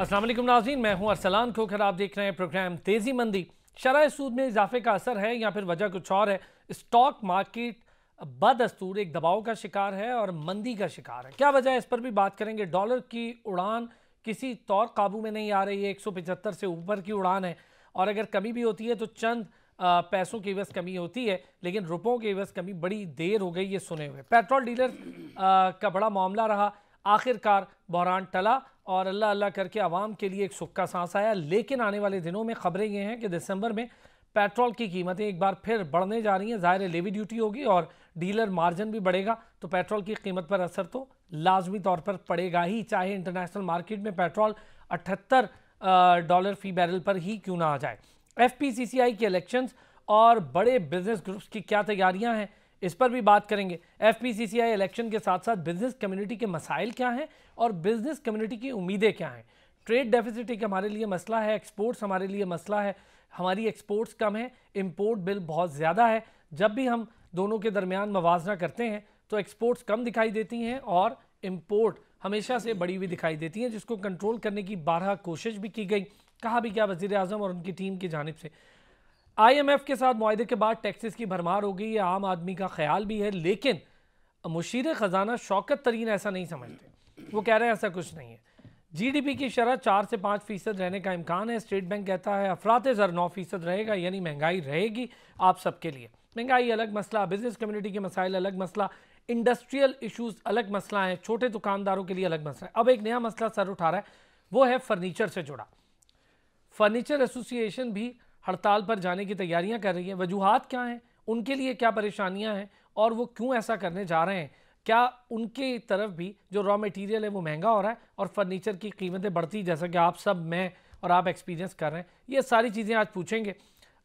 असलम नाजीन मैं हूँ अरसलान खोखर आप देख रहे हैं प्रोग्राम तेज़ी मंदी शराह सूद में इजाफे का असर है या फिर वजह कुछ और है स्टॉक मार्केट बदस्तूर एक दबाव का शिकार है और मंदी का शिकार है क्या वजह है इस पर भी बात करेंगे डॉलर की उड़ान किसी तौर काबू में नहीं आ रही है 175 से ऊपर की उड़ान है और अगर कमी भी होती है तो चंद पैसों की वजह कमी होती है लेकिन रुपयों की वजह कमी बड़ी देर हो गई ये सुने हुए पेट्रोल डीलर का बड़ा मामला रहा आखिरकार बहरान टला और अल्लाह अल्लाह करके आवाम के लिए एक सुख का सांस आया लेकिन आने वाले दिनों में खबरें ये हैं कि दिसंबर में पेट्रोल की कीमतें एक बार फिर बढ़ने जा रही हैं ज़ाहिर लेवी ड्यूटी होगी और डीलर मार्जिन भी बढ़ेगा तो पेट्रोल की कीमत पर असर तो लाजमी तौर पर पड़ेगा ही चाहे इंटरनेशनल मार्केट में पेट्रोल अठहत्तर डॉलर फी बैरल पर ही क्यों ना आ जाए एफ के इलेक्शन और बड़े बिजनेस ग्रुप्स की क्या तैयारियाँ हैं इस पर भी बात करेंगे एफ इलेक्शन के साथ साथ बिजनेस कम्युनिटी के मसाइल क्या हैं और बिजनेस कम्युनिटी की उम्मीदें क्या हैं ट्रेड डेफिसिट एक हमारे लिए मसला है एक्सपोर्ट्स हमारे लिए मसला है हमारी एक्सपोर्ट्स कम है इम्पोर्ट बिल बहुत ज़्यादा है जब भी हम दोनों के दरमियान मुजना करते हैं तो एक्सपोर्ट्स कम दिखाई देती हैं और इम्पोर्ट हमेशा से बड़ी हुई दिखाई देती हैं जिसको कंट्रोल करने की बारह कोशिश भी की गई कहा भी क्या वजीर अजम और उनकी टीम की जानब से आईएमएफ के साथ माहे के बाद टैक्सेस की भरमार हो गई ये आम आदमी का ख्याल भी है लेकिन मुशीर ख़जाना शौकत तरीन ऐसा नहीं समझते वो कह रहे हैं ऐसा कुछ नहीं है जीडीपी की शरह चार से पाँच फ़ीसद रहने का इम्कान है स्टेट बैंक कहता है अफरात ज़र नौ फ़ीसद रहेगा यानी महंगाई रहेगी आप सबके लिए महंगाई अलग मसला बिजनेस कम्युनिटी के मसाइल अलग मसला इंडस्ट्रियल इशूज़ अलग मसला है छोटे दुकानदारों के लिए अलग मसला है अब एक नया मसला सर उठा रहा है वो है फर्नीचर से जुड़ा फर्नीचर एसोसिएशन भी हड़ताल पर जाने की तैयारियां कर रही हैं वजूहत क्या हैं उनके लिए क्या परेशानियां हैं और वो क्यों ऐसा करने जा रहे हैं क्या उनके तरफ भी जो रॉ मटेरियल है वो महंगा हो रहा है और फर्नीचर की कीमतें बढ़ती जैसा कि आप सब मैं और आप एक्सपीरियंस कर रहे हैं ये सारी चीज़ें आज पूछेंगे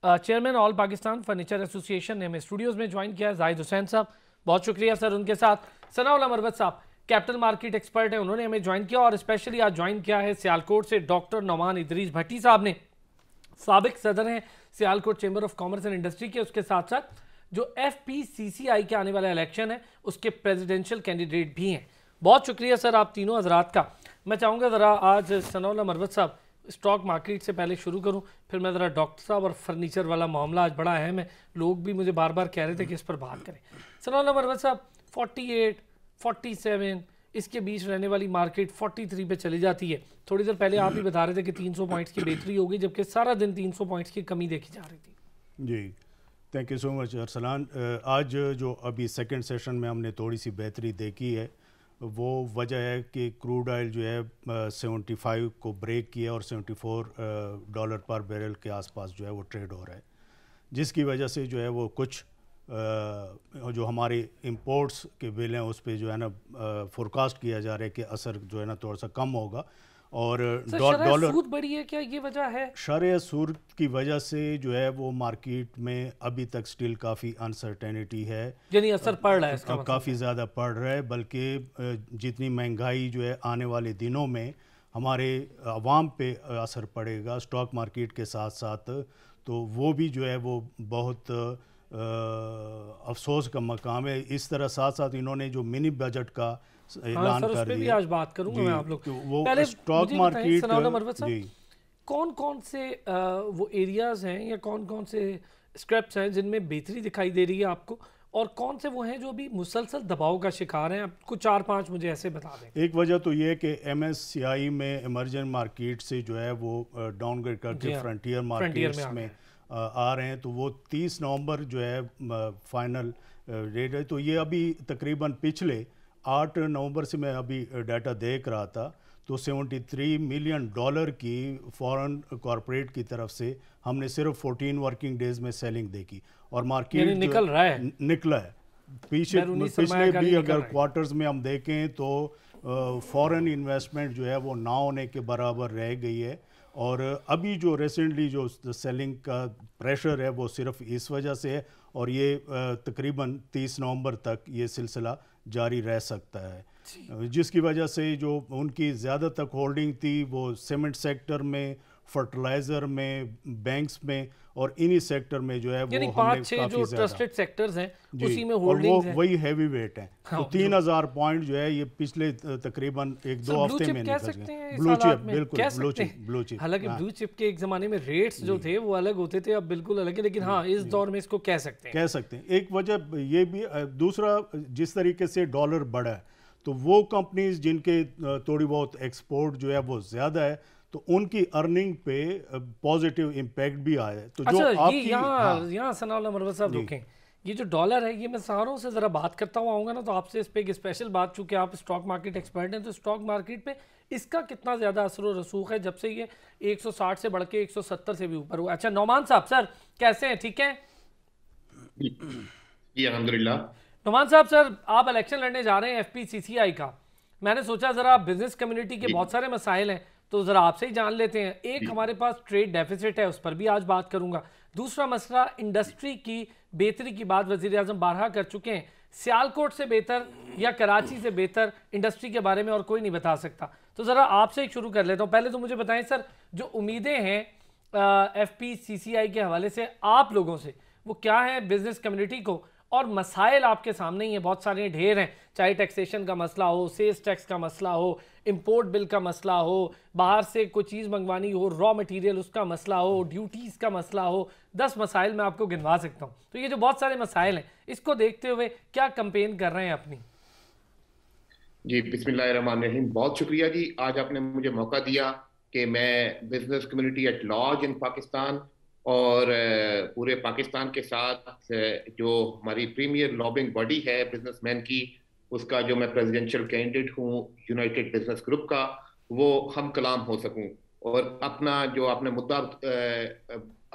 chairman all Pakistan furniture association ने हमें स्टूडियोज़ में ज्वाइन किया है जाहिद हुसैन साहब बहुत शुक्रिया सर उनके साथ सना मरबत साहब कैपिटल मार्केट एक्सपर्ट हैं उन्होंने हमें ज्वाइन किया और स्पेशली आज ज्वाइन किया है सियालकोट से डॉक्टर नौमान इदरीज भट्टी साहब ने सबक सदर हैं Sialkot chamber of commerce and industry के उसके साथ साथ जो एफ के आने वाला इलेक्शन है उसके प्रेजिडेंशियल कैंडिडेट भी हैं बहुत शुक्रिया सर आप तीनों हजरात का मैं चाहूँगा ज़रा आज सनौला मरवत साहब स्टॉक मार्केट से पहले शुरू करूं फिर मैं ज़रा डॉक्टर साहब और फर्नीचर वाला मामला आज बड़ा अहम है लोग भी मुझे बार बार कह रहे थे कि इस पर बात करें सनौला मरवत साहब 48, 47, इसके बीच रहने वाली मार्केट 43 पे चली जाती है थोड़ी देर पहले आप ही बता रहे थे कि 300 पॉइंट्स की बेहतरी होगी जबकि सारा दिन 300 पॉइंट्स की कमी देखी जा रही थी जी thank you so much Arsalan आज जो अभी सेकेंड सेशन में हमने थोड़ी सी बेहतरी देखी है वो वजह है कि क्रूड ऑयल जो है सेवेंटी फाइव को ब्रेक किया और seventy four dollar per barrel के आसपास जो है वो ट्रेड हो रहा है जिसकी वजह से जो है वो कुछ जो हमारी इंपोर्ट्स के बिल हैं उस पर जो है ना फोरकास्ट किया जा रहा है कि असर जो है ना थोड़ा सा कम होगा और डॉलर सूद बढ़ी है क्या ये वजह है शर सूद की वजह से जो है वो मार्केट में अभी तक स्टिल काफ़ी अनसर्टेनिटी है यानी असर पड़ रहा है इसका मतलब। काफ़ी ज़्यादा पड़ रहा है बल्कि जितनी महंगाई जो है आने वाले दिनों में हमारे आवाम पे असर पड़ेगा स्टॉक मार्केट के साथ साथ तो वो भी जो है वो बहुत आ, अफसोस का मकाम है इस तरह साथ साथ इन्होंने जो मिनी बजट का हाँ, ऐलान कर दिया आज बात करूंगा मैं आप लोग तो वो स्टॉक मार्केट कौन कौन से आ, वो एरियाज हैं या कौन कौन से स्क्रैप्स हैं जिनमें बेहतरी दिखाई दे रही है आपको और कौन से वो हैं जो अभी मुसलसल दबाव का शिकार हैं आपको चार पांच मुझे ऐसे बता दें एक वजह तो ये कि एमएससीआई में इमर्जेंट मार्केट से जो है वो डाउनग्रेड करके फ्रंटियर मार्केट्स हाँ। में आ रहे हैं तो वो 30 नवंबर जो है फाइनल डेट है तो ये अभी तकरीबन पिछले 8 नवंबर से मैं अभी डाटा देख रहा था तो 73 मिलियन डॉलर की फॉरेन कॉरपोरेट की तरफ से हमने सिर्फ 14 वर्किंग डेज में सेलिंग देखी और मार्केट निकल रहा है निकला है पीछे पिछले भी अगर क्वार्टर्स में हम देखें तो फॉरेन इन्वेस्टमेंट जो है वो ना होने के बराबर रह गई है और अभी जो रिसेंटली जो सेलिंग का प्रेशर है वो सिर्फ इस वजह से है और ये तकरीबन 30 नवंबर तक ये सिलसिला जारी रह सकता है जिसकी वजह से जो उनकी ज़्यादा तक होल्डिंग थी वो सीमेंट सेक्टर में फर्टिलाइज़र में बैंक्स में और इन्हीं सेक्टर में जो है वो हमने छह जो ट्रस्टेड सेक्टर्स हैं उसी में होल्डिंग्स हैं और वो वही हैवी वेट है तो तीन हजार पॉइंट जो है ये पिछले तकरीबन एक दो हफ्ते में निकल गए ब्लू चिप बिल्कुल ब्लू चिप ब्लू चिप हालांकि ब्लू हाँ। चिप के एक जमाने में रेट्स जो थे वो अलग होते थे अब बिल्कुल अलग है लेकिन हाँ इस दौर में इसको कह सकते हैं कह सकते हैं एक वजह ये भी दूसरा जिस तरीके से डॉलर बढ़ा है तो वो कंपनीज जिनके थोड़ी बहुत एक्सपोर्ट जो है वो ज़्यादा है तो उनकी अर्निंग पे पॉजिटिव इम्पैक्ट भी आया है तो अच्छा, जो आपकी यहाँ हाँ। यहाँ सनाउल्ला मरवत ये जो डॉलर है ये मैं सारों से ज़रा बात करता हूँ आऊंगा ना तो आपसे इस पर एक स्पेशल बात चूंकि आप स्टॉक मार्केट एक्सपर्ट हैं तो स्टॉक मार्केट पे इसका कितना ज़्यादा असर रसूख है जब से ये 160 से बढ़ के एक से भी ऊपर हुआ अच्छा नौमान साहब सर कैसे हैं ठीक है जी अलहमदिल्ला साहब सर आप इलेक्शन लड़ने जा रहे हैं एफ का मैंने सोचा ज़रा बिजनेस कम्युनिटी के बहुत सारे मसाइल हैं तो ज़रा आपसे ही जान लेते हैं एक हमारे पास ट्रेड डेफिसिट है उस पर भी आज बात करूंगा दूसरा मसला इंडस्ट्री की बेहतरी की बात वजीर अजम बारहा कर चुके हैं सियालकोट से बेहतर या कराची से बेहतर इंडस्ट्री के बारे में और कोई नहीं बता सकता तो ज़रा आपसे ही शुरू कर लेता हूँ पहले तो मुझे बताएं सर जो उम्मीदें हैं एफ पी सी सी आई के हवाले से आप लोगों से वो क्या है बिजनेस कम्युनिटी को और मसाइल आपके सामने ही हैं बहुत सारे ढेर हैं चाहे टैक्सेशन का मसला हो सेल्स टैक्स का मसला हो इम्पोर्ट बिल का मसला हो बाहर से कोई चीज़ मंगवानी हो रॉ मटेरियल उसका मसला हो ड्यूटीज़ का मसला हो दस मसाइल मैं आपको गिनवा सकता हूँ तो ये जो बहुत सारे मसाइल हैं इसको देखते हुए क्या कंपेन कर रहे हैं अपनी जी बिस्मिल्लाहिर्रहमानिर्रहीम बहुत शुक्रिया जी आज आपने मुझे मौका दिया कि मैं business community at large in Pakistan और पूरे पाकिस्तान के साथ जो हमारी प्रीमियर लॉबिंग बॉडी है बिजनेसमैन की उसका जो मैं प्रेसिडेंशियल कैंडिडेट हूँ यूनाइटेड बिजनेस ग्रुप का वो हम कलाम हो सकूँ और अपना जो आपने मुद्दा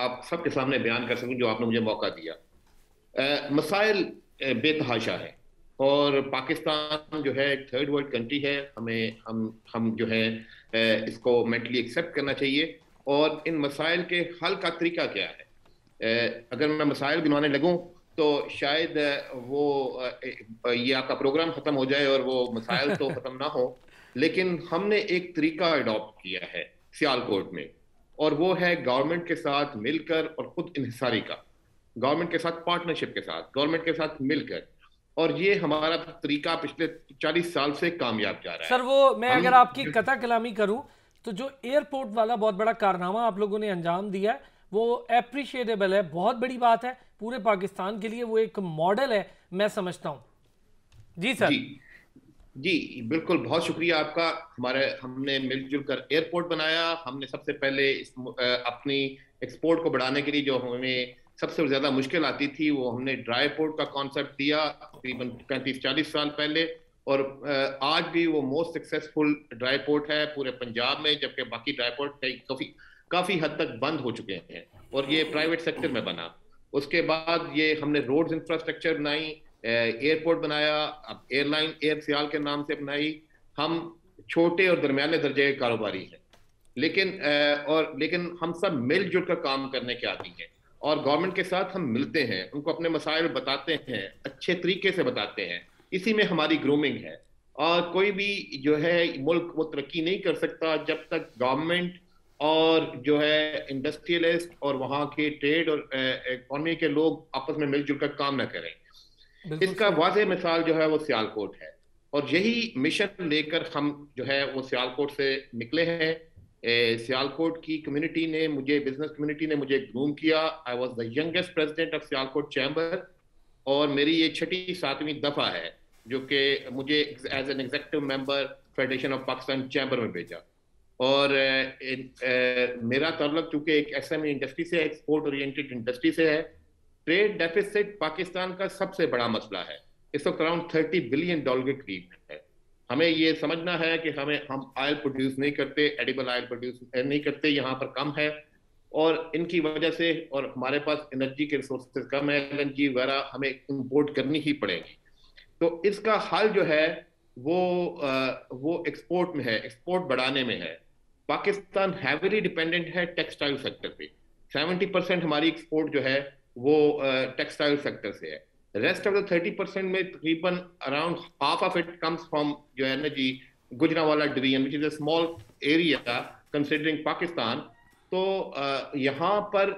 आप सबके सामने बयान कर सकूँ जो आपने मुझे मौका दिया मसाइल बेतहाशा है और पाकिस्तान जो है थर्ड वर्ल्ड कंट्री है हमें हम हम जो है इसको मेंटली एक्सेप्ट करना चाहिए और इन मसाइल के हल का तरीका क्या है अगर मैं मसाइल गिनवाने लगूँ तो शायद वो ये आपका प्रोग्राम ख़त्म हो जाए और वो मसाइल तो ख़त्म ना हो लेकिन हमने एक तरीका अडॉप्ट किया है सियालकोट में और वो है गवर्नमेंट के साथ मिलकर और खुद इंसारी का गवर्नमेंट के साथ पार्टनरशिप के साथ गवर्नमेंट के साथ मिलकर और ये हमारा तरीका पिछले चालीस साल से कामयाब जा रहा है सर वो मैं अगर आपकी कथा कलामी करूं तो जो एयरपोर्ट वाला बहुत बड़ा कारनामा आप लोगों ने अंजाम दिया है वो अप्रिशिएटेबल है बहुत बड़ी बात है पूरे पाकिस्तान के लिए वो एक मॉडल है मैं समझता हूँ जी सर जी, जी बिल्कुल बहुत शुक्रिया आपका हमारे हमने मिलजुल कर एयरपोर्ट बनाया हमने सबसे पहले इस, अपनी एक्सपोर्ट को बढ़ाने के लिए जो हमें सबसे ज्यादा मुश्किल आती थी वो हमने ड्राई पोर्ट का कॉन्सेप्ट दिया तकरीबन पैंतीस चालीस साल पहले और आज भी वो मोस्ट सक्सेसफुल ड्राई पोर्ट है पूरे पंजाब में जबकि बाकी ड्राई पोर्ट काफी काफी हद तक बंद हो चुके हैं और ये प्राइवेट सेक्टर में बना उसके बाद ये हमने रोड्स इंफ्रास्ट्रक्चर बनाई एयरपोर्ट बनाया अब एयरलाइन एयर सियाल के नाम से बनाई हम छोटे और दरमियाने दर्जे के कारोबारी हैं लेकिन और लेकिन हम सब मिलजुल कर काम करने के आदि हैं और गवर्नमेंट के साथ हम मिलते हैं उनको अपने मसाइल बताते हैं अच्छे तरीके से बताते हैं इसी में हमारी ग्रूमिंग है और कोई भी जो है मुल्क वो तरक्की नहीं कर सकता जब तक गवर्नमेंट और जो है इंडस्ट्रियलिस्ट और वहाँ के ट्रेड और इकोनॉमी के लोग आपस में मिलजुल कर काम ना करें इसका वाज मिसाल जो है वो सियालकोट है और यही मिशन लेकर हम जो है वो सियालकोट से निकले हैं सियालकोट की कम्युनिटी ने मुझे बिजनेस कम्युनिटी ने मुझे ग्रूम किया I was the youngest president of Sialkot chamber और मेरी ये छठी सातवीं दफा है जो कि मुझे as an executive member federation of Pakistan chamber में भेजा और ए, ए, मेरा तल्लक चूंकि एक एस इंडस्ट्री e से एक्सपोर्ट ओरिएंटेड इंडस्ट्री से है ट्रेड डेफिसिट पाकिस्तान का सबसे बड़ा मसला है इस वक्त अराउंड थर्टी बिलियन डॉलर के करीब है हमें ये समझना है कि हमें हम ऑयल प्रोड्यूस नहीं करते एडिबल ऑयल प्रोड्यूस नहीं करते यहाँ पर कम है और इनकी वजह से और हमारे पास एनर्जी के रिसोर्सेज कम है एल वगैरह हमें इम्पोर्ट करनी ही पड़ेगी तो इसका हल जो है वो आ, वो एक्सपोर्ट में है एक्सपोर्ट बढ़ाने में है पाकिस्तान हैवीली डिपेंडेंट है टेक्सटाइल सेक्टर पे सेवेंटी परसेंट हमारी एक्सपोर्ट जो है वो टेक्सटाइल सेक्टर से है rest of the thirty percent में तकरीबन around half of it comes from जो है ना जी Gujranwala division which is a small area considering Pakistan तो यहाँ पर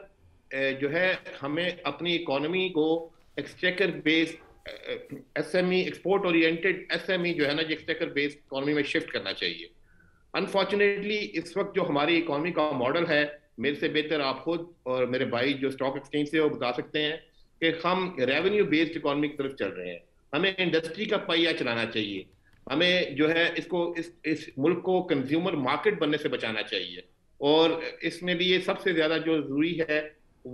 जो है हमें अपनी इकोनॉमी को exchequer based SME export oriented SME जो है ना एक सेक्टर बेस्ड इकोनॉमी में शिफ्ट करना चाहिए अनफॉर्चुनेटली इस वक्त जो हमारी इकोनॉमी का मॉडल है मेरे से बेहतर आप खुद और मेरे भाई जो स्टॉक एक्सचेंज से वो बता सकते हैं कि हम रेवेन्यू बेस्ड इकोनॉमी की तरफ चल रहे हैं हमें इंडस्ट्री का पहिया चलाना चाहिए हमें जो है इसको इस इस मुल्क को कंज्यूमर मार्केट बनने से बचाना चाहिए और इसमें भी ये सबसे ज़्यादा जो ज़रूरी है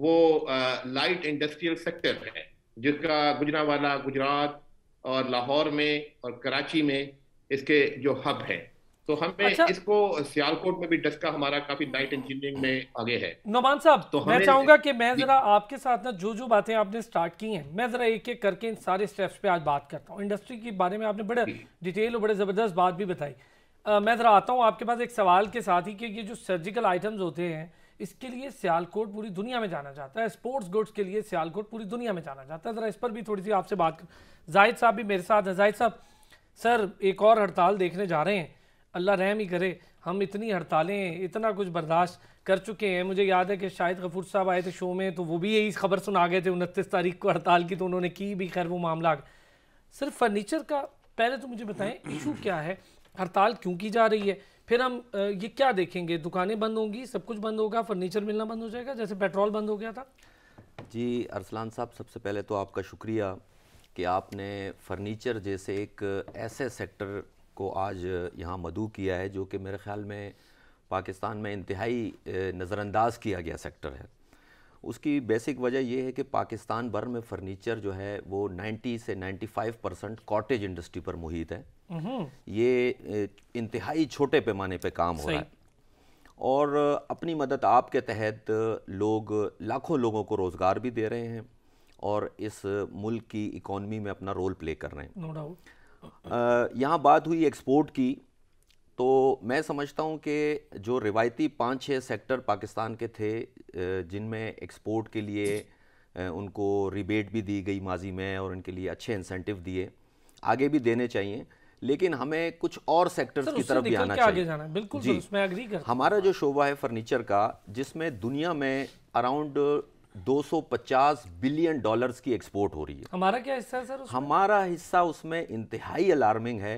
वो लाइट इंडस्ट्रियल सेक्टर है जिसका गुजरावाला गुजरात और लाहौर में और कराची में इसके जो हब है तो हमें अच्छा। इसको सियालकोट में भी डस्का हमारा काफी नाइट इंजीनियरिंग में आगे है नोमान साहब तो मैं चाहूंगा कि मैं जरा आपके साथ ना जो जो बातें आपने स्टार्ट की हैं मैं जरा एक एक करके इन सारे स्टेप्स पे आज बात करता हूँ इंडस्ट्री के बारे में आपने बड़े डिटेल और बड़े ज़बरदस्त बात भी बताई मैं जरा आता हूँ आपके पास एक सवाल के साथ ही कि ये जो सर्जिकल आइटम्स होते हैं इसके लिए सियालकोट पूरी दुनिया में जाना जाता है स्पोर्ट्स गुड्स के लिए सियालकोट पूरी दुनिया में जाना जाता है ज़रा इस पर भी थोड़ी सी आपसे बात कर जाहिद साहब भी मेरे साथ हैं जाहिद साहब सर एक और हड़ताल देखने जा रहे हैं अल्लाह रहम ही करे हम इतनी हड़तालें इतना कुछ बर्दाश्त कर चुके हैं मुझे याद है कि शाहिद गफूर साहब आए थे शो में तो वो भी यही खबर सुना गए थे उनतीस तारीख को हड़ताल की तो उन्होंने की भी खैर वो मामला सिर्फ फर्नीचर का पहले तो मुझे बताएं इशू क्या है हड़ताल क्यों की जा रही है फिर हम ये क्या देखेंगे दुकानें बंद होंगी सब कुछ बंद होगा फर्नीचर मिलना बंद हो जाएगा जैसे पेट्रोल बंद हो गया था जी अरसलान साहब सबसे पहले तो आपका शुक्रिया कि आपने फर्नीचर जैसे एक ऐसे सेक्टर को आज यहाँ मधु किया है जो कि मेरे ख्याल में पाकिस्तान में इंतहाई नज़रअंदाज किया गया सेक्टर है उसकी बेसिक वजह यह है कि पाकिस्तान भर में फर्नीचर जो है वो 90 से 95 परसेंट कॉटेज इंडस्ट्री पर मुहित है हम्म। ये इंतहाई छोटे पैमाने पे काम हो रहा है और अपनी मदद आप के तहत लोग लाखों लोगों को रोज़गार भी दे रहे हैं और इस मुल्क की इकोनमी में अपना रोल प्ले कर रहे हैं नो no डाउट यहाँ बात हुई एक्सपोर्ट की तो मैं समझता हूँ कि जो रिवायती पाँच छः सेक्टर पाकिस्तान के थे जिनमें एक्सपोर्ट के लिए उनको रिबेट भी दी गई माजी में और उनके लिए अच्छे इंसेंटिव दिए आगे भी देने चाहिए लेकिन हमें कुछ और सेक्टर्स की तरफ भी आना चाहिए जाना बिल्कुल जी उसमें कर हमारा जो शोबा है फर्नीचर का जिसमें दुनिया में अराउंड 250 बिलियन डॉलर्स की एक्सपोर्ट हो रही है हमारा क्या हिस्सा है सर हमारा हिस्सा उसमें इंतहाई अलार्मिंग है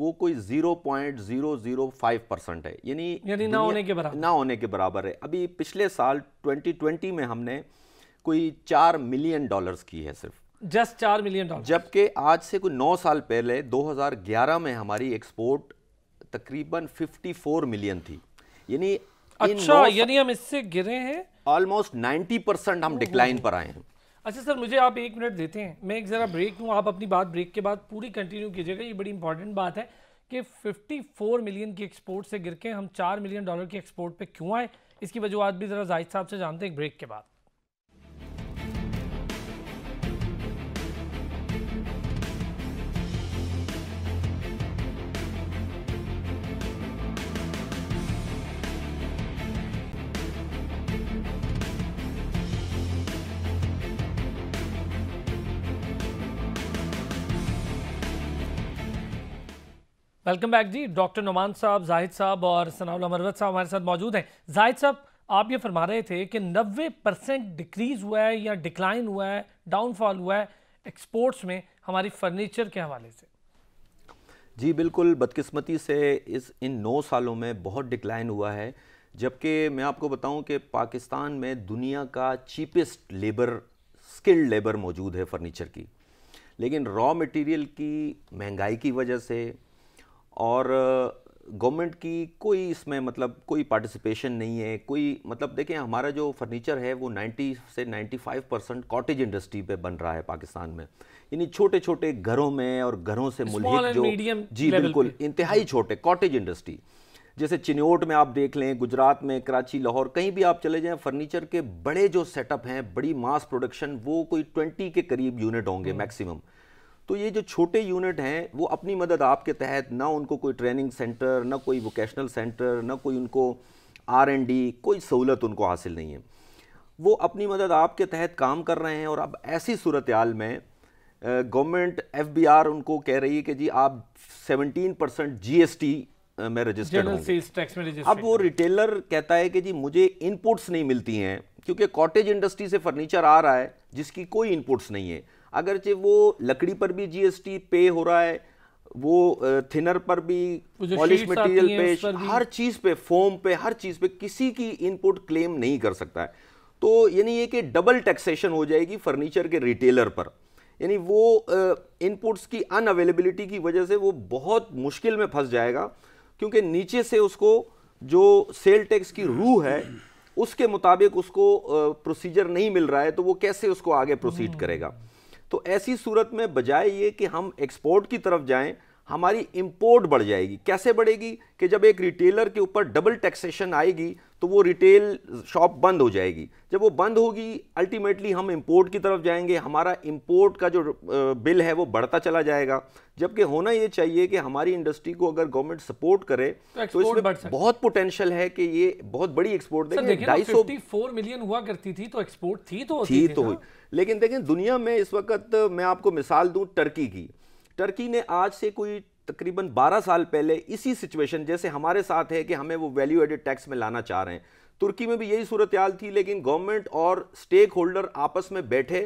वो कोई 0.005 परसेंट है यानी यानी ना होने के बराबर ना होने के बराबर है अभी पिछले साल 2020 में हमने कोई चार मिलियन डॉलर्स की है सिर्फ जस्ट चार मिलियन डॉलर जबकि आज से कोई नौ साल पहले 2011 में हमारी एक्सपोर्ट तकरीबन 54 मिलियन थी यानी अच्छा यानी हम इससे गिरे हैं ऑलमोस्ट 90 परसेंट हम डिक्लाइन पर आए हैं अच्छा सर मुझे आप एक मिनट देते हैं मैं एक ज़रा ब्रेक हूँ आप अपनी बात ब्रेक के बाद पूरी कंटिन्यू कीजिएगा ये बड़ी इंपॉर्टेंट बात है कि 54 मिलियन की एक्सपोर्ट से गिर के हम 4 मिलियन डॉलर की एक्सपोर्ट पे क्यों आए इसकी वजूहत भी ज़रा जाहिद साहब से जानते हैं एक ब्रेक के बाद वेलकम बैक जी डॉक्टर नुमान साहब जाहिद साहब और सनाउल मरवत साहब हमारे साथ मौजूद हैं जाहिद साहब आप ये फरमा रहे थे कि 90 परसेंट डिक्रीज़ हुआ है या डिक्लाइन हुआ है डाउनफॉल हुआ है एक्सपोर्ट्स में हमारी फर्नीचर के हवाले से जी बिल्कुल बदकिस्मती से इस इन नौ सालों में बहुत डिक्लाइन हुआ है जबकि मैं आपको बताऊं कि पाकिस्तान में दुनिया का चीपेस्ट लेबर स्किल्ड लेबर मौजूद है फर्नीचर की लेकिन रॉ मटेरियल की महंगाई की वजह से और गवर्नमेंट की कोई इसमें मतलब कोई पार्टिसिपेशन नहीं है कोई मतलब देखें हमारा जो फर्नीचर है वो 90 से 95 परसेंट कॉटेज इंडस्ट्री पे बन रहा है पाकिस्तान में यानी छोटे छोटे घरों में और घरों से मुल जो जी बिल्कुल इंतहाई छोटे कॉटेज इंडस्ट्री जैसे चिनोट में आप देख लें गुजरात में कराची लाहौर कहीं भी आप चले जाएं फर्नीचर के बड़े जो सेटअप हैं बड़ी मास प्रोडक्शन वो कोई ट्वेंटी के करीब यूनिट होंगे हम्म। मैक्सिमम तो ये जो छोटे यूनिट हैं वो अपनी मदद आपके तहत ना उनको कोई ट्रेनिंग सेंटर ना कोई वोकेशनल सेंटर ना कोई उनको आर एंड डी कोई सहूलत उनको हासिल नहीं है वो अपनी मदद आपके तहत काम कर रहे हैं और अब ऐसी सूरत हाल में गवर्नमेंट एफबीआर उनको कह रही है कि जी आप 17 परसेंट जीएसटी में रजिस्टर्ड अब वो रिटेलर कहता है कि जी मुझे इनपुट्स नहीं मिलती हैं क्योंकि कॉटेज इंडस्ट्री से फर्नीचर आ रहा है जिसकी कोई इनपुट्स नहीं है अगरचे वो लकड़ी पर भी जीएसटी पे हो रहा है वो थिनर पर भी पॉलिश मटेरियल पे हर चीज़ पे फोम पे हर चीज़ पे किसी की इनपुट क्लेम नहीं कर सकता है तो यानी ये कि डबल टैक्सेशन हो जाएगी फर्नीचर के रिटेलर पर यानी वो इनपुट्स की अनअवेलेबिलिटी की वजह से वो बहुत मुश्किल में फंस जाएगा क्योंकि नीचे से उसको जो सेल टैक्स की रूह है उसके मुताबिक उसको प्रोसीजर नहीं मिल रहा है तो वो कैसे उसको आगे प्रोसीड हम्म। करेगा तो ऐसी सूरत में बजाय ये कि हम एक्सपोर्ट की तरफ जाएं हमारी इंपोर्ट बढ़ जाएगी कैसे बढ़ेगी कि जब एक रिटेलर के ऊपर डबल टैक्सेशन आएगी तो वो रिटेल शॉप बंद हो जाएगी जब वो बंद होगी अल्टीमेटली हम इंपोर्ट की तरफ जाएंगे हमारा इंपोर्ट का जो बिल है वो बढ़ता चला जाएगा जबकि होना ये चाहिए कि हमारी इंडस्ट्री को अगर गवर्नमेंट सपोर्ट करे तो, तो इसमें बहुत पोटेंशियल है कि ये बहुत बड़ी एक्सपोर्ट देखिए ढाई सौ फोर मिलियन हुआ करती थी तो एक्सपोर्ट थी तो थी तो हुई लेकिन देखें दुनिया में इस वक्त मैं आपको मिसाल दूँ टर्की की टर्की ने आज से कोई तकरीबन 12 साल पहले इसी सिचुएशन जैसे हमारे साथ है कि हमें वो वैल्यू एडेड टैक्स में लाना चाह रहे हैं तुर्की में भी यही सूरत हाल थी लेकिन गवर्नमेंट और स्टेक होल्डर आपस में बैठे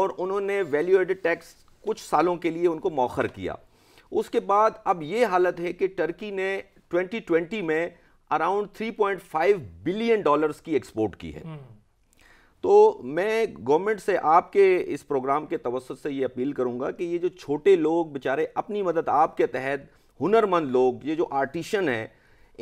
और उन्होंने वैल्यू एडेड टैक्स कुछ सालों के लिए उनको मौखर किया उसके बाद अब ये हालत है कि टर्की ने 2020 में अराउंड 3.5 बिलियन डॉलर्स की एक्सपोर्ट की है हम्म। तो मैं गवर्नमेंट से आपके इस प्रोग्राम के तवसत से ये अपील करूँगा कि ये जो छोटे लोग बेचारे अपनी मदद आपके तहत हुनरमंद लोग ये जो आर्टिशन हैं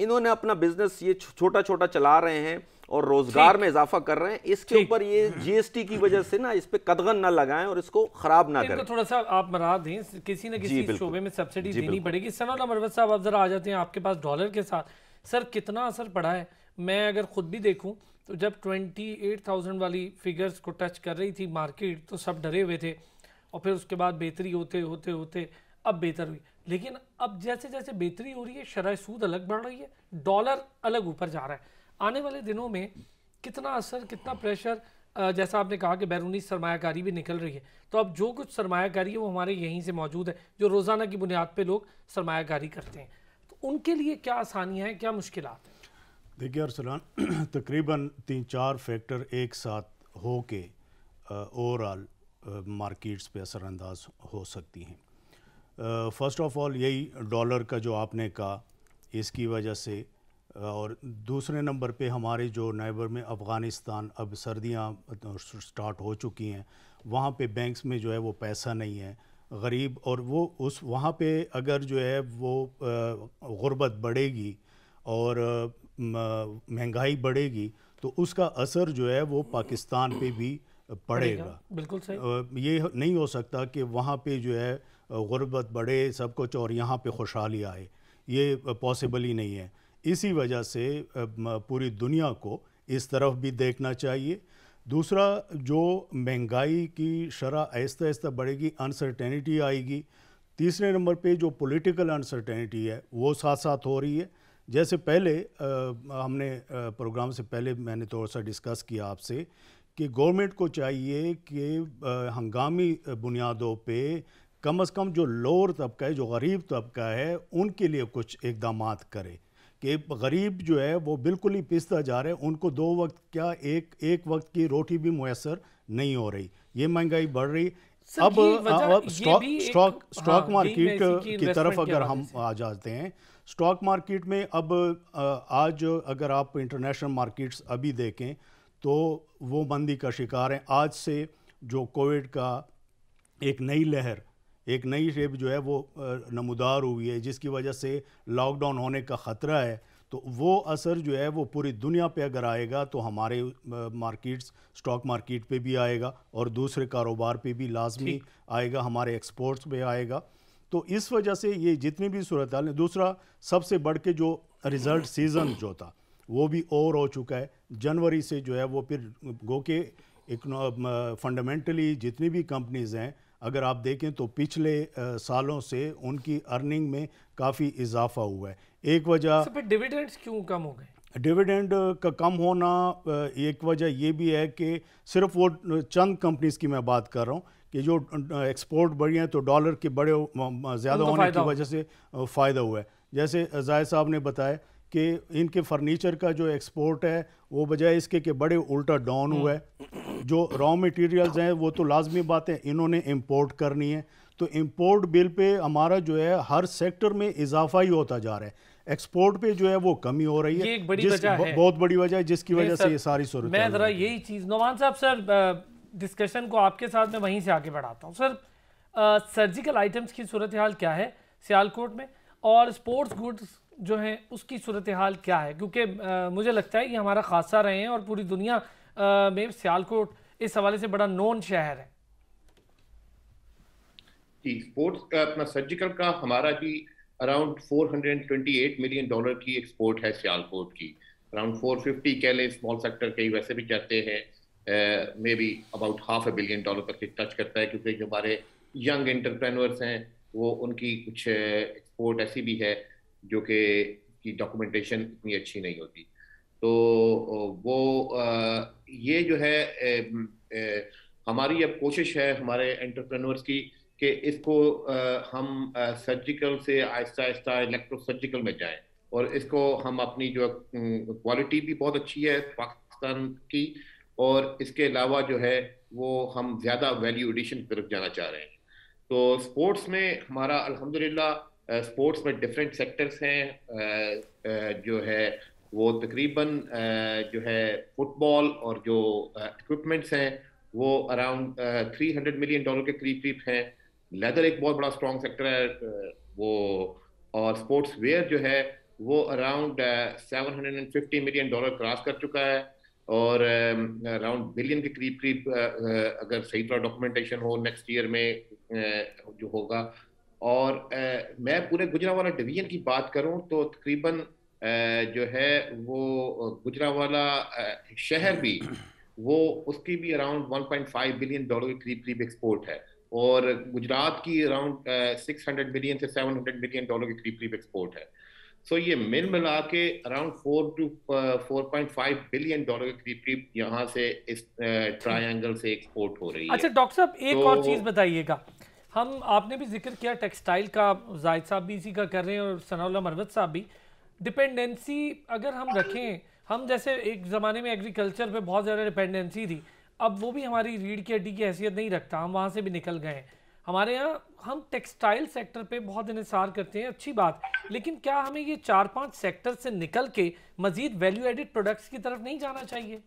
इन्होंने अपना बिजनेस ये छोटा छोटा चला रहे हैं और रोजगार में इजाफा कर रहे हैं इसके ऊपर ये जीएसटी की वजह से ना इस पर कदगन ना लगाएं और इसको खराब ना करें थोड़ा सा आप मरा दें किसी ना किसी शोबे में सब्सिडी देनी पड़ेगी सना मरवत साहब आप जरा आ जाते हैं आपके पास डॉलर के साथ सर कितना असर पड़ा है मैं अगर खुद भी देखूँ तो जब 28,000 वाली फिगर्स को टच कर रही थी मार्केट तो सब डरे हुए थे और फिर उसके बाद बेहतरी होते होते होते अब बेहतर हुई लेकिन अब जैसे जैसे बेहतरी हो रही है शराय सूद अलग बढ़ रही है डॉलर अलग ऊपर जा रहा है आने वाले दिनों में कितना असर कितना प्रेशर जैसा आपने कहा कि बैरूनी सरमाकारी भी निकल रही है तो अब जो कुछ सरमाकारी है वो हमारे यहीं से मौजूद है जो रोज़ाना की बुनियाद पर लोग सरमाकारी करते हैं तो उनके लिए क्या आसानियाँ हैं क्या मुश्किल हैं देखिए अरसलान तकरीबन तीन चार फैक्टर एक साथ हो के ओवरऑल मार्केट्स पे असरानंदाज हो सकती हैं फ़र्स्ट ऑफ ऑल यही डॉलर का जो आपने कहा इसकी वजह से और दूसरे नंबर पे हमारे जो नाइबर में अफ़गानिस्तान अब सर्दियां स्टार्ट हो चुकी हैं वहाँ पे बैंक्स में जो है वो पैसा नहीं है गरीब और वो उस वहाँ पे अगर जो है वो ग़ुरबत बढ़ेगी और महंगाई बढ़ेगी तो उसका असर जो है वो पाकिस्तान पे भी पड़ेगा बिल्कुल सही ये नहीं हो सकता कि वहाँ पे जो है गुर्बत बढ़े सब कुछ और यहाँ पे खुशहाली आए ये पॉसिबल ही नहीं है इसी वजह से पूरी दुनिया को इस तरफ भी देखना चाहिए दूसरा जो महंगाई की शरह आहिस्ता आहिस्ता बढ़ेगी अनसर्टेनिटी आएगी तीसरे नंबर पे जो पॉलिटिकल अनसर्टेनिटी है वो साथ साथ हो रही है जैसे पहले आ, हमने प्रोग्राम से पहले मैंने थोड़ा सा डिस्कस किया आपसे कि गवर्नमेंट को चाहिए कि हंगामी बुनियादों पे कम अज़ कम जो लोअर तबका है जो गरीब तबका है उनके लिए कुछ इकदाम करे कि गरीब जो है वो बिल्कुल ही पिसता जा रहे हैं उनको दो वक्त क्या एक एक वक्त की रोटी भी मैसर नहीं हो रही ये महंगाई बढ़ रही अब अब स्टॉक स्टॉक स्टॉक मार्केट की तरफ अगर हम आ जाते हैं स्टॉक मार्केट में अब आज अगर आप इंटरनेशनल मार्केट्स अभी देखें तो वो मंदी का शिकार हैं आज से जो कोविड का एक नई लहर एक नई शेप जो है वो नमदार हुई है जिसकी वजह से लॉकडाउन होने का ख़तरा है तो वो असर जो है वो पूरी दुनिया पे अगर आएगा तो हमारे मार्केट्स स्टॉक मार्केट पे भी आएगा और दूसरे कारोबार पे भी लाजमी आएगा हमारे एक्सपोर्ट्स पे आएगा तो इस वजह से ये जितनी भी सूरत हाल दूसरा सबसे बढ़ के जो रिज़ल्ट सीज़न जो था वो भी ओवर हो चुका है जनवरी से जो है वो फिर गो के फंडामेंटली जितनी भी कंपनीज़ हैं अगर आप देखें तो पिछले आ, सालों से उनकी अर्निंग में काफ़ी इजाफा हुआ है एक वजह डिविडेंड्स क्यों कम हो गए डिविडेंड का कम होना एक वजह ये भी है कि सिर्फ वो चंद कंपनीज की मैं बात कर रहा हूँ कि जो एक्सपोर्ट बढ़ी है तो डॉलर के बड़े ज़्यादा होने की वजह से फ़ायदा हुआ है जैसे जाहिर साहब ने बताया कि इनके फर्नीचर का जो एक्सपोर्ट है वो बजाय इसके कि बड़े उल्टा डाउन हुआ है जो रॉ मटेरियल्स हैं वो तो लाजमी बात है इन्होंने इम्पोर्ट करनी है तो इम्पोर्ट बिल पे हमारा जो है हर सेक्टर में इजाफा ही होता जा रहा है एक्सपोर्ट पे जो है वो कमी हो रही है, जिस, है। बहुत बड़ी वजह है जिसकी वजह से ये सारी सूरत मैं ज़रा यही चीज़ नौमान साहब सर डिस्कशन को आपके साथ मैं वहीं से आगे बढ़ाता हूँ सर सर्जिकल आइटम्स की सूरत हाल क्या है सियालकोट में और स्पोर्ट्स गुड्स जो हैं उसकी सूरत हाल क्या है क्योंकि मुझे लगता है कि हमारा खासा रहे हैं और पूरी दुनिया आ, में सियालकोट इस हवाले से बड़ा नॉन शहर है जी स्पोर्ट्स का अपना सर्जिकल का हमारा जी अराउंड 428 मिलियन डॉलर की एक्सपोर्ट है सियालकोट की अराउंड 450 फिफ्टी कह लें स्मॉल सेक्टर कई वैसे भी कहते हैं maybe about half a billion dollar करके टच करता है क्योंकि जो हमारे यंग एंटरप्रेन्योर्स हैं वो उनकी कुछ एक्सपोर्ट ऐसी भी है जो कि की डॉक्यूमेंटेशन इतनी अच्छी नहीं होती तो वो ये जो है हमारी अब कोशिश है हमारे एंटरप्रेनर्स की कि इसको हम सर्जिकल से आहिस्ता आहिस्ता इलेक्ट्रो सर्जिकल में जाएं और इसको हम अपनी जो क्वालिटी भी बहुत अच्छी है पाकिस्तान की और इसके अलावा जो है वो हम ज़्यादा वैल्यू एडिशन की तरफ जाना चाह रहे हैं तो स्पोर्ट्स में हमारा अल्हम्दुलिल्लाह स्पोर्ट्स में डिफरेंट सेक्टर्स हैं जो है वो तकरीबन जो है फुटबॉल और जो इक्विपमेंट्स हैं वो around three hundred million dollar के करीब करीब हैं लेदर एक बहुत बड़ा स्ट्रॉन्ग सेक्टर है वो और स्पोर्ट्स वेयर जो है वो around seven hundred and fifty million dollar cross कर चुका है और अराउंड बिलियन के करीब करीब अगर सही तरह डॉक्यूमेंटेशन हो नेक्स्ट ईयर में जो होगा और मैं पूरे गुजरावाला डिवीजन की बात करूं तो तकरीबन जो है वो गुजरावाला शहर भी वो उसकी भी अराउंड 1.5 बिलियन डॉलर के करीब करीब एक्सपोर्ट है और गुजरात की अराउंड 600 बिलियन से 700 बिलियन डॉलर के करीब करीब एक्सपोर्ट है सो ये मिल मिला के around four to four point five billion dollar के करीब करीब यहाँ से इस ट्रायंगल uh, से एक्सपोर्ट हो रही है अच्छा डॉक्टर साहब एक तो, और चीज़ बताइएगा हम आपने भी जिक्र किया टेक्सटाइल का जायद साहब भी इसी का कर रहे हैं और सनाउल्ला मरवत साहब भी डिपेंडेंसी अगर हम रखें हम जैसे एक ज़माने में एग्रीकल्चर पे बहुत ज़्यादा डिपेंडेंसी थी अब वो भी हमारी रीढ़ की हड्डी की हैसियत नहीं रखता हम वहाँ से भी निकल गए हैं हमारे यहाँ हम टेक्सटाइल सेक्टर पे बहुत इंसार करते हैं अच्छी बात लेकिन क्या हमें ये चार पांच सेक्टर से निकल के मजीद वैल्यू एडिड प्रोडक्ट्स की तरफ नहीं जाना चाहिए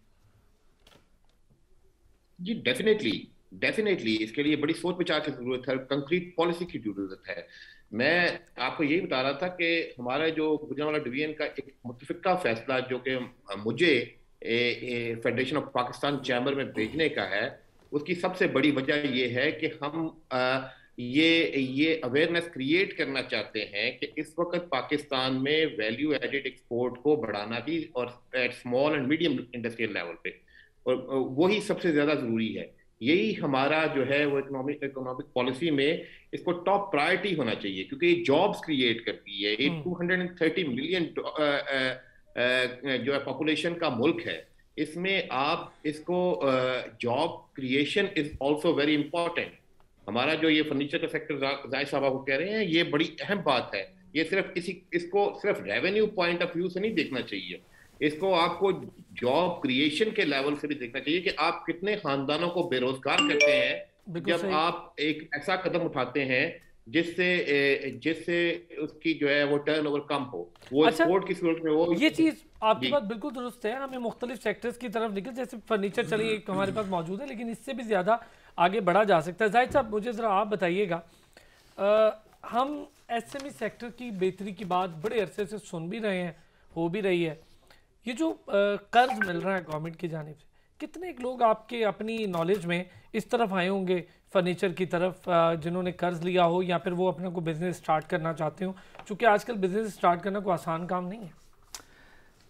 जी डेफिनेटली डेफिनेटली इसके लिए बड़ी सोच विचार की जरूरत है कंक्रीट पॉलिसी की जरूरत है मैं आपको यही बता रहा था कि हमारा जो गुजरावाला डिवीजन का एक मुतफिका फैसला जो कि मुझे फेडरेशन ऑफ पाकिस्तान चैम्बर में भेजने का है उसकी सबसे बड़ी वजह यह है कि हम ये ये अवेयरनेस क्रिएट करना चाहते हैं कि इस वक्त पाकिस्तान में वैल्यू एडेड एक्सपोर्ट को बढ़ाना भी और at small and medium industrial level पे और वही सबसे ज़्यादा ज़रूरी है यही हमारा जो है वो इकोनॉमिक इकोनॉमिक पॉलिसी में इसको टॉप प्रायोरिटी होना चाहिए क्योंकि ये जॉब्स क्रिएट करती है ये टू हम्म। मिलियन जो है पॉपुलेशन का मुल्क है इसमें आप इसको job creation is also very important हमारा जो ये फर्नीचर का सेक्टर जाहिर साहब आपको कह रहे हैं ये बड़ी अहम बात है ये सिर्फ किसी इसको सिर्फ रेवेन्यू पॉइंट ऑफ व्यू से नहीं देखना चाहिए इसको आपको जॉब क्रिएशन के लेवल से भी देखना चाहिए कि आप कितने खानदानों को बेरोजगार करते हैं जब आप एक ऐसा कदम उठाते हैं जिससे जिससे उसकी जो है वो टर्न ओवर कम हो वो अच्छा, एक्सपोर्ट की सूरत में हो ये चीज आपकी बात बिल्कुल दुरुस्त है हमें मुख्तलिफ सेक्टर्स की तरफ निकल जैसे फर्नीचर चलिए एक हमारे पास मौजूद है लेकिन इससे भी ज़्यादा आगे बढ़ा जा सकता है जाहिर साहब मुझे ज़रा आप बताइएगा हम एस एम ई सेक्टर की बेहतरी की बात बड़े अरसे से सुन भी रहे हैं हो भी रही है ये जो कर्ज मिल रहा है गवर्नमेंट की जानब से कितने लोग आपके अपनी नॉलेज में इस तरफ आए होंगे फर्नीचर की तरफ जिन्होंने कर्ज लिया हो या फिर वो अपने को बिज़नेस स्टार्ट करना चाहते हो चूँकि आजकल बिज़नेस स्टार्ट करना कोई आसान काम नहीं है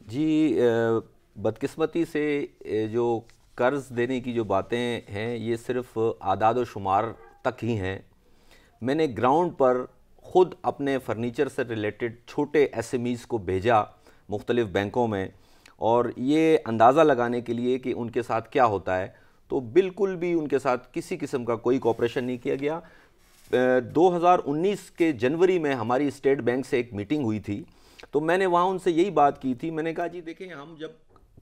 जी बदकिस्मती से जो कर्ज़ देने की जो बातें हैं ये सिर्फ़ आदाद व शुमार तक ही हैं मैंने ग्राउंड पर ख़ुद अपने फ़र्नीचर से रिलेटेड छोटे एस को भेजा मुख्तलिफ़ बैंकों में और ये अंदाज़ा लगाने के लिए कि उनके साथ क्या होता है तो बिल्कुल भी उनके साथ किसी किस्म का कोई कॉपरेशन नहीं किया गया 2019 के जनवरी में हमारी स्टेट बैंक से एक मीटिंग हुई थी तो मैंने वहाँ उनसे यही बात की थी मैंने कहा जी देखें हम जब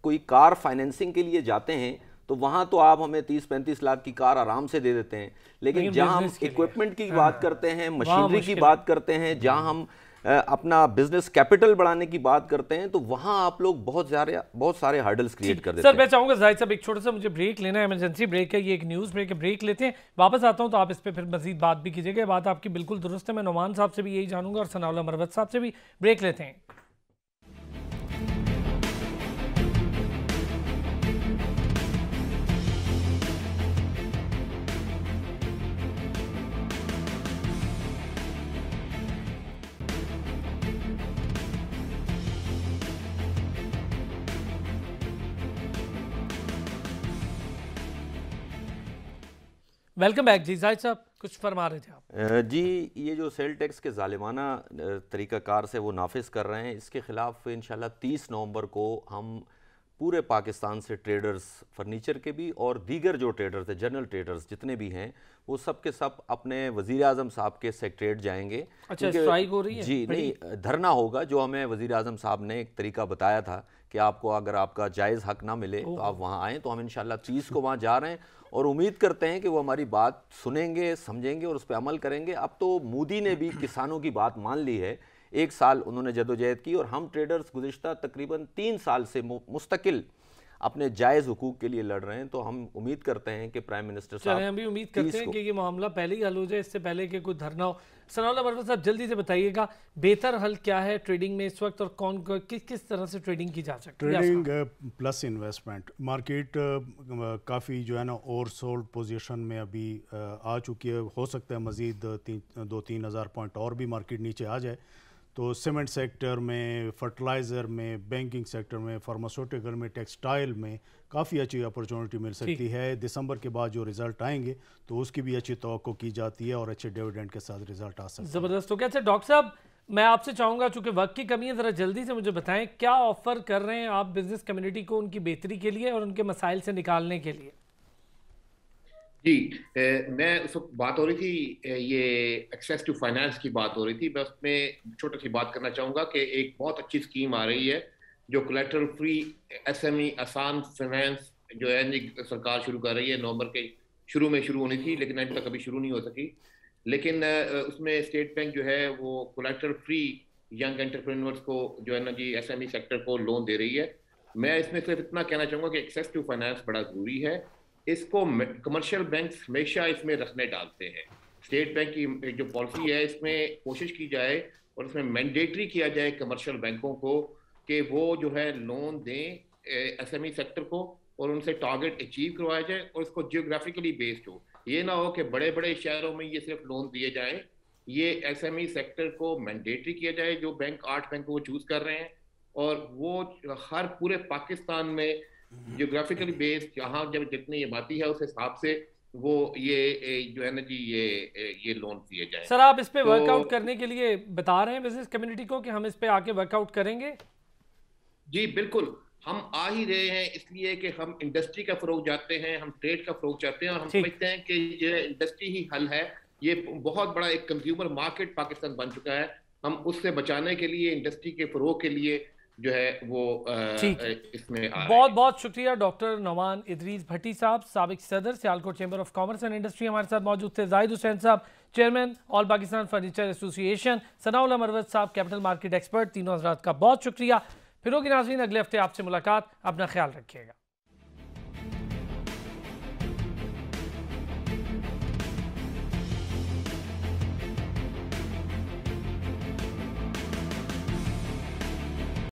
कोई कार फाइनेंसिंग के लिए जाते हैं तो वहाँ तो आप हमें तीस पैंतीस लाख की कार आराम से दे देते हैं लेकिन तो जहाँ हम इक्विपमेंट की हाँ, हाँ। बात करते हैं मशीनरी की बात करते हैं जहाँ हम अपना बिजनेस कैपिटल बढ़ाने की बात करते हैं तो वहां आप लोग बहुत सारे बहुत सारे हर्डल्स क्रिएट कर देते सर मैं चाहूंगा जाहिर साहब एक छोटा सा मुझे ब्रेक लेना है इमरजेंसी ब्रेक है ये एक न्यूज़ ब्रेक है ब्रेक लेते हैं वापस आता हूँ तो आप इस पर फिर मजीद बात भी कीजिएगा बात आपकी बिल्कुल दुरुस्त है मैं नुमान साहब से भी यही जानूंगा और सनाउल्ला मरवत साहब से भी ब्रेक लेते हैं वेलकम बैक जी जाहिद साहब कुछ फरमा रहे थे आप जी ये जो सेल टैक्स के ालिमाना तरीक़ाकार से वो नाफिज कर रहे हैं इसके ख़िलाफ़ इन तीस नवंबर को हम पूरे पाकिस्तान से ट्रेडर्स फर्नीचर के भी और दीगर जो ट्रेडर्स हैं जनरल ट्रेडर्स जितने भी हैं वो सब के सब अपने वजीर अजम साहब के सेक्रेट जाएंगे अच्छा स्ट्राइक हो रही है जी नहीं धरना होगा जो हमें वजीर अजम साहब ने एक तरीका बताया था कि आपको अगर आपका जायज़ हक ना मिले तो आप वहाँ आएँ तो हम इन शीस को वहाँ जा रहे हैं और उम्मीद करते हैं कि वो हमारी बात सुनेंगे समझेंगे और उस पर अमल करेंगे अब तो मोदी ने भी किसानों की बात मान ली है एक साल उन्होंने जदोजहद की और हम ट्रेडर्स गुजशत तकरीबन तीन साल से मुस्तकिल अपने जायज़ हकूक के लिए लड़ रहे हैं तो हम उम्मीद करते हैं कि प्राइम मिनिस्टर साहब हम भी उम्मीद करते हैं कि ये मामला पहले ही हल हो जाए इससे पहले कि कोई धरना हो सनाउल्ला मरवा साहब जल्दी से बताइएगा बेहतर हल क्या है ट्रेडिंग में इस वक्त और कौन किस किस तरह से ट्रेडिंग की जा सकती है ट्रेडिंग प्लस इन्वेस्टमेंट मार्केट काफ़ी जो है ना ओवर सोल्ड पोजीशन में अभी आ चुकी है हो सकता है मज़ीद दो तीन हज़ार पॉइंट और भी मार्केट नीचे आ जाए तो सीमेंट सेक्टर में फर्टिलाइज़र में बैंकिंग सेक्टर में फार्मास्यूटिकल में टेक्सटाइल में काफ़ी अच्छी अपॉर्चुनिटी मिल सकती है दिसंबर के बाद जो रिजल्ट आएंगे तो उसकी भी अच्छी तो की जाती है और अच्छे डिविडेंड के साथ रिजल्ट आ सकते हैं ज़बरदस्त तो कैसे डॉक्टर साहब मैं आपसे चाहूँगा चूँकि वक्त की कमी है ज़रा जल्दी से मुझे बताएं क्या ऑफ़र कर रहे हैं आप बिज़नेस कम्युनिटी को उनकी बेहतरी के लिए और उनके मसाइल से निकालने के लिए जी ए, मैं उस वक्त बात हो रही थी ये एक्सेस टू फाइनेंस की बात हो रही थी मैं उसमें छोटा सी बात करना चाहूँगा कि एक बहुत अच्छी स्कीम आ रही है जो कलेक्टर फ्री एसएमई आसान फाइनेंस जो है सरकार शुरू कर रही है नवंबर के शुरू में शुरू होनी थी लेकिन अभी तक अभी शुरू नहीं हो सकी लेकिन उसमें स्टेट बैंक जो है वो कलेक्टर फ्री यंग एंटरप्रेनर्स को जो है ना जी ई सेक्टर e को लोन दे रही है मैं इसमें सिर्फ इतना कहना चाहूँगा कि एक्सेस टू फाइनेंस बड़ा ज़रूरी है इसको कमर्शियल बैंक हमेशा इसमें रखने डालते हैं स्टेट बैंक की जो पॉलिसी है इसमें कोशिश की जाए और इसमें मैंडेटरी किया जाए कमर्शियल बैंकों को कि वो जो है लोन दें एसएमई सेक्टर e को और उनसे टारगेट अचीव करवाया जाए और इसको जियोग्राफिकली बेस्ड हो ये ना हो कि बड़े बड़े शहरों में ये सिर्फ लोन दिए जाए ये एस सेक्टर e को मैंडेटरी किया जाए जो बैंक आठ बैंकों को चूज कर रहे हैं और वो हर पूरे पाकिस्तान में जियोग्राफिकली बेस्ड जहाँ जब जितनी ये बाती है उस हिसाब से वो ये जो है ना जी ये ये लोन दिए जाए सर आप इस पे तो, वर्कआउट करने के लिए बता रहे हैं बिजनेस कम्युनिटी को कि हम इस पे आके वर्कआउट करेंगे जी बिल्कुल हम आ ही रहे हैं इसलिए कि हम इंडस्ट्री का फरोग जाते हैं हम ट्रेड का फरोग चाहते हैं और हम समझते हैं कि ये इंडस्ट्री ही हल है ये बहुत बड़ा एक कंज्यूमर मार्केट पाकिस्तान बन चुका है हम उससे बचाने के लिए इंडस्ट्री के फरोग के लिए जो है वो इसमें बहुत बहुत शुक्रिया डॉक्टर नवान इद्रीज भट्टी साहब सबक सदर Sialkot chamber of commerce and industry हमारे साथ मौजूद थे जाहिद हुसैन साहब chairman all Pakistan furniture association Sanaul Marwat साहब कैपिटल मार्केट एक्सपर्ट तीनों हजरात का बहुत शुक्रिया फिर होगी नाजरीन अगले हफ्ते आपसे मुलाकात अपना ख्याल रखिएगा